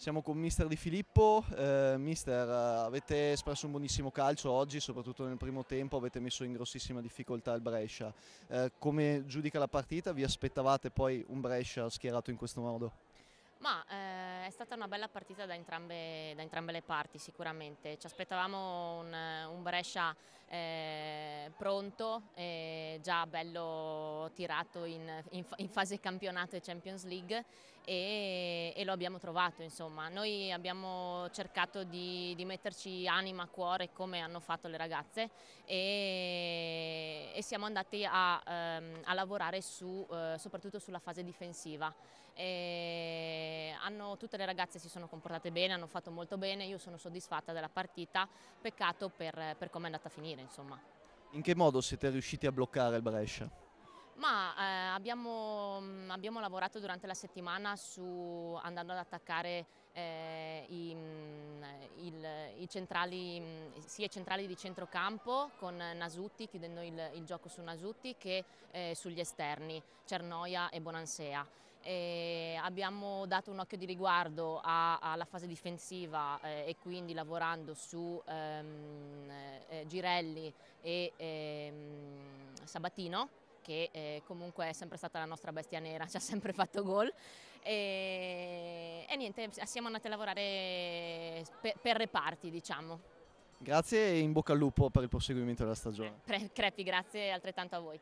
Siamo con mister Di Filippo, eh, mister avete espresso un buonissimo calcio oggi, soprattutto nel primo tempo avete messo in grossissima difficoltà il Brescia. Eh, come giudica la partita? Vi aspettavate poi un Brescia schierato in questo modo? Ma eh, è stata una bella partita da entrambe, da entrambe, le parti sicuramente, ci aspettavamo un, un Brescia eh, pronto, eh, già bello tirato in, in, in, fase campionato e Champions League e, e lo abbiamo trovato insomma. Noi abbiamo cercato di, di, metterci anima, cuore come hanno fatto le ragazze e, e siamo andati a, ehm, a lavorare su, eh, soprattutto sulla fase difensiva. E hanno, tutte le ragazze si sono comportate bene, hanno fatto molto bene, io sono soddisfatta della partita, peccato per, per come è andata a finire insomma. In che modo siete riusciti a bloccare il Brescia? Ma abbiamo, mm, abbiamo, lavorato durante la settimana su, andando ad attaccare eh, i, mm, il, i centrali, mm, sia i centrali di centrocampo con Nasutti, chiudendo il, il gioco su Nasutti, che eh, sugli esterni, Cernoia e Bonansea. E abbiamo dato un occhio di riguardo a, alla fase difensiva eh, e quindi lavorando su ehm, eh, Girelli e ehm, Sabatino che eh, comunque è sempre stata la nostra bestia nera, ci ha sempre fatto gol. E, e niente, siamo andati a lavorare per, per reparti, diciamo. Grazie e in bocca al lupo per il proseguimento della stagione. Eh, crepi, grazie altrettanto a voi.